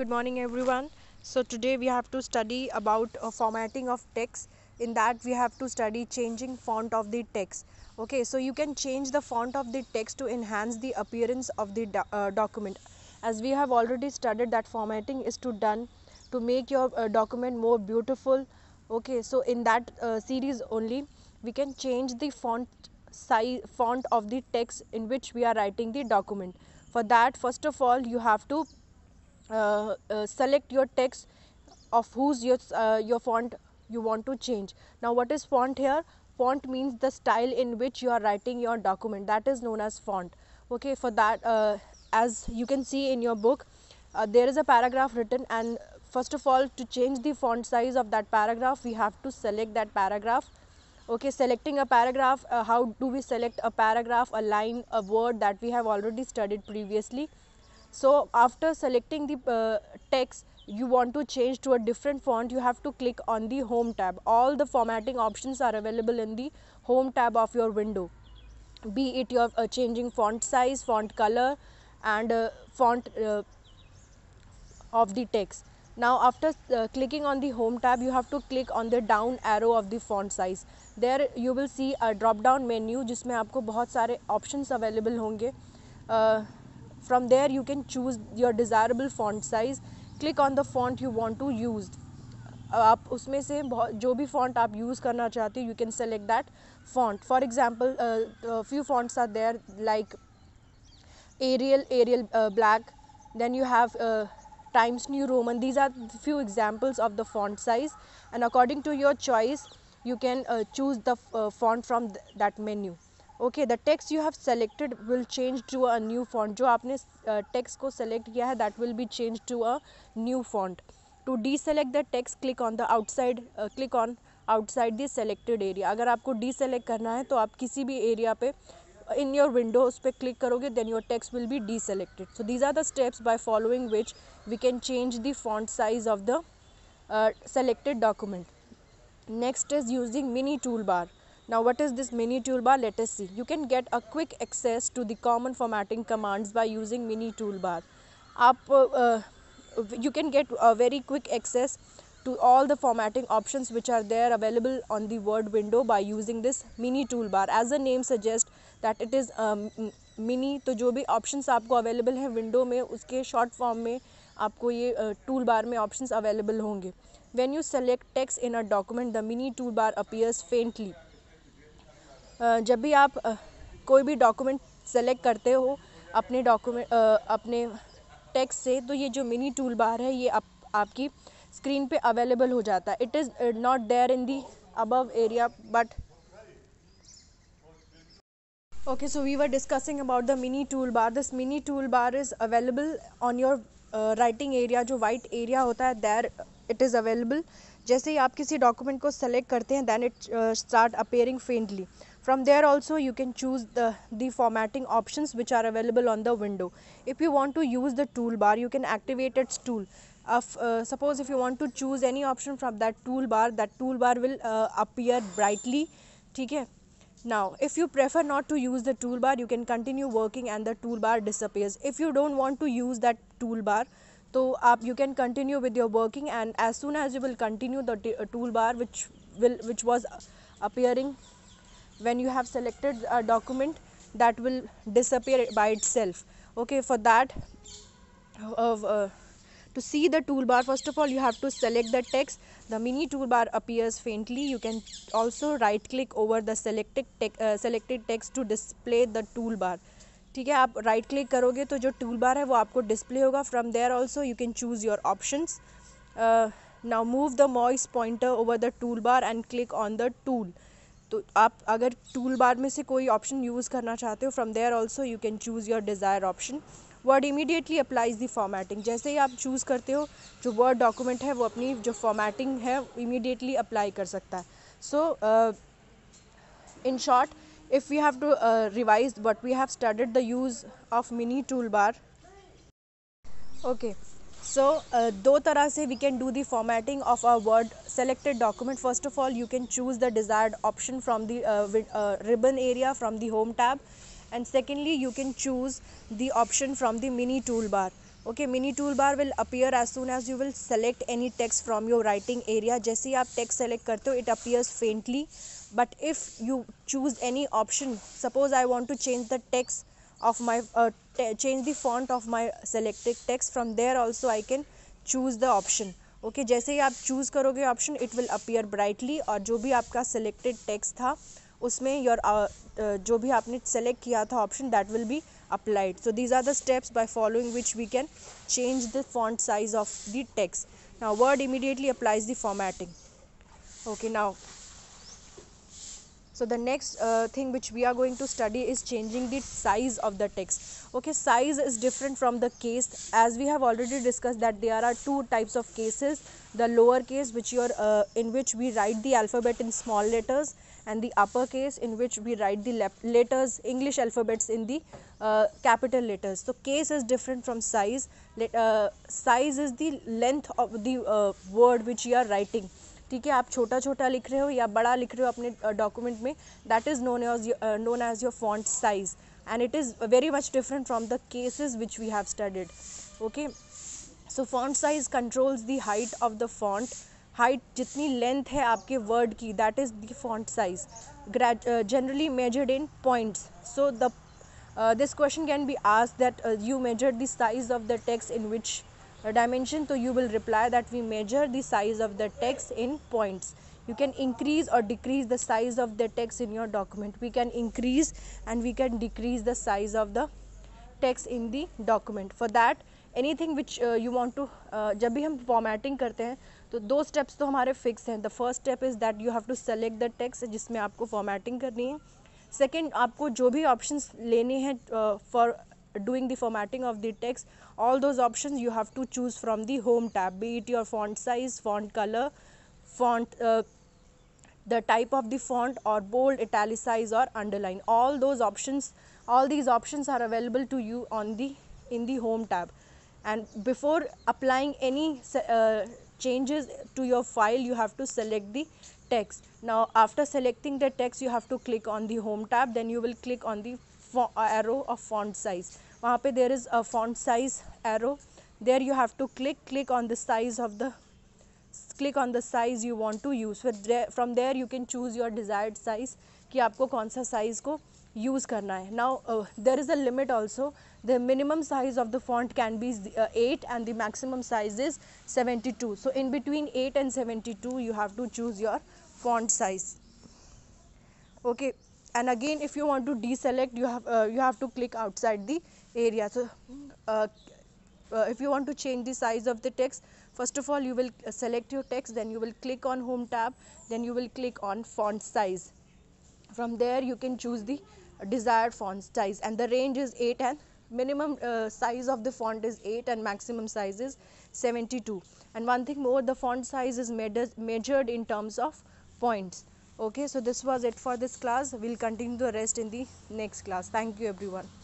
good morning everyone so today we have to study about uh, formatting of text in that we have to study changing font of the text okay so you can change the font of the text to enhance the appearance of the do uh, document as we have already studied that formatting is to done to make your uh, document more beautiful okay so in that uh, series only we can change the font size font of the text in which we are writing the document for that first of all you have to uh, uh, select your text of whose your, uh, your font you want to change. Now what is font here? Font means the style in which you are writing your document that is known as font. Okay, for that as you can see in your book there is a paragraph written and first of all to change the font size of that paragraph we have to select that paragraph okay selecting a paragraph uh, how do we select a paragraph a line a word that we have already studied previously so after selecting the uh, text you want to change to a different font you have to click on the home tab all the formatting options are available in the home tab of your window be it your uh, changing font size font color and uh, font uh, of the text now after uh, clicking on the home tab you have to click on the down arrow of the font size there you will see a drop down menu jisme aapko bahut sare options available honge uh, from there you can choose your desirable font size click on the font you want to use आप उसमें से जो भी font आप use करना चाहते हो you can select that font for example few fonts are there like Arial Arial black then you times new roman these are few examples of the font size and according to your choice you can uh, choose the uh, font from that menu okay the text you have selected will change to a new font जो आपने text uh, को select किया है that will be change to a new font to deselect the text click on the outside click on outside the selected area अगर आपको D select करना है तो आप किसी भी एरिया पे इन योर विंडो उस पर क्लिक करोगे then your text will be deselected so these are the steps by following which we can change the font size of the selected document next is using mini tool bar Now what is this mini toolbar? Let us see. You can get a quick access to the common formatting commands by using mini toolbar. Up, uh, uh, you can get a very quick access to all the formatting options which are there available on the word window by using this mini toolbar as the name suggests that it is um, mini um, तो options आपको available है window में उसके short form में आपको ये uh, toolbar में options available honge. When you select text in a document the mini toolbar appears faintly जब भी आप कोई भी डॉक्यूमेंट सेलेक्ट करते हो अपने डॉक्यूमेंट अपने टेक्स्ट से तो ये जो मिनी टूल बार है ये आप आपकी स्क्रीन पे अवेलेबल हो जाता है it is not there in the above area but okay so we were discussing about the mini tool bar this mini tool bar is available on your writing area जो white area होता है there it is available जैसे ही आप किसी document को select करते हैं then it start appearing faintly from there also you can choose the, the formatting options which are available on the window if you want to use the toolbar you can activate its tool Of uh, uh, suppose if you want to choose any option from that toolbar that toolbar will uh, appear brightly okay now if you prefer not to use the toolbar you can continue working and the toolbar disappears if you don't want to use that toolbar so uh, you can continue with your working and as soon as you will continue the uh, toolbar which will which was appearing when you have selected a document that will disappear by itself okay for that uh, uh, to see the toolbar first of all you have to select the text the mini toolbar appears faintly you can also right click over the selected te- uh, selected text to display the toolbar ठीक है आप right click करोगे तो जो tool bar है वो आपको display होगा from there also you can choose your options now move the mouse pointer over the tool bar and click on the tool तो आप अगर टूल बार में से कोई ऑप्शन यूज़ करना चाहते हो from there also you can choose your desire option word immediately applies the formatting जैसे ही आप चूज़ करते हो जो वर्ड डॉक्यूमेंट है वो अपनी जो फॉर्मेटिंग है इमीडिएटली अप्लाई कर सकता है so in short if you have to revise but we have have the use of mini tool bar okay so uh, दो तरह से we can do the formatting of our word selected document first of all you can choose the desired option from the ribbon area from the home tab and secondly you can choose the option from the mini tool bar okay mini tool bar will appear as soon as you will select any text from your writing area जैसे ही आप text select करते हो it appears faintly but if you choose any option suppose I want to change the text of my uh, change the font of my selected text from there also I can choose the option okay okay, जैसे ही आप choose करोगे option it will appear brightly और जो भी आपका selected text था उसमें योर uh, uh, जो भी आपने सेलेक्ट किया था option that will be applied so these are the steps by following which we can change the font size of the text now word immediately applies the formatting okay now so the next uh, thing which we are going to study is changing the size of the text okay size is different from the case as we have already discussed that there are two types of cases the lower case which you are uh, in which we write the alphabet in small letters and the upper case in which we write the letters english alphabets in the uh, capital letters so case is different from size Let, uh, size is the length of the uh, word which you are writing ठीक है आप छोटा छोटा लिख रहे हो या बड़ा लिख रहे हो अपने डॉक्यूमेंट में that is known as known as your font size and it is very much different from the cases which we have studied okay so font size controls the height of the font height जितनी length है आपके word की that is the font size generally measured in points so the uh, this question can be asked that uh, you the the size of the text dimension so you will reply that we measure the size of the text in points you can increase or decrease the size of the text in your document we can increase and we can decrease the size of the text in the document for that anything which uh, you want to uh, जब भी हम formatting करते हैं तो दो steps तो हमारे fix हैं the first step is that you have to select the text जिसमें आपको formatting करनी है second आपको जो भी options लेने हैं uh, for doing the formatting of the text all those options you have to choose from the home tab be it your font size font color font uh, the type of the font or bold italicize or underline all those options all these options are available to you on the in the home tab and before applying any uh, changes to your file you have to select the text now after selecting the text you have to click on the home tab then you will click on the uh, arrow of font size वहाँ पे there is a font size arrow there you have to click click on the size of the click on the size you want to use फिर from there you can choose your desired size कि आपको कौन सा size को use करना है now there is a limit also the minimum size of the font can be eight and the maximum size is seventy two so in between eight and seventy two you have to choose your font size okay and again if you want to deselect you have uh, you have to click outside the area so uh, uh if you want to change the size of the text first of all you will uh, select your text then you will click on home tab then you will click on font size from there you can choose the desired font size and the range is 8 and minimum uh, size of the font is 8 and maximum size is 72 and one thing more the font size is measured in terms of points okay so this was it for this class we'll continue the rest in the next class thank you everyone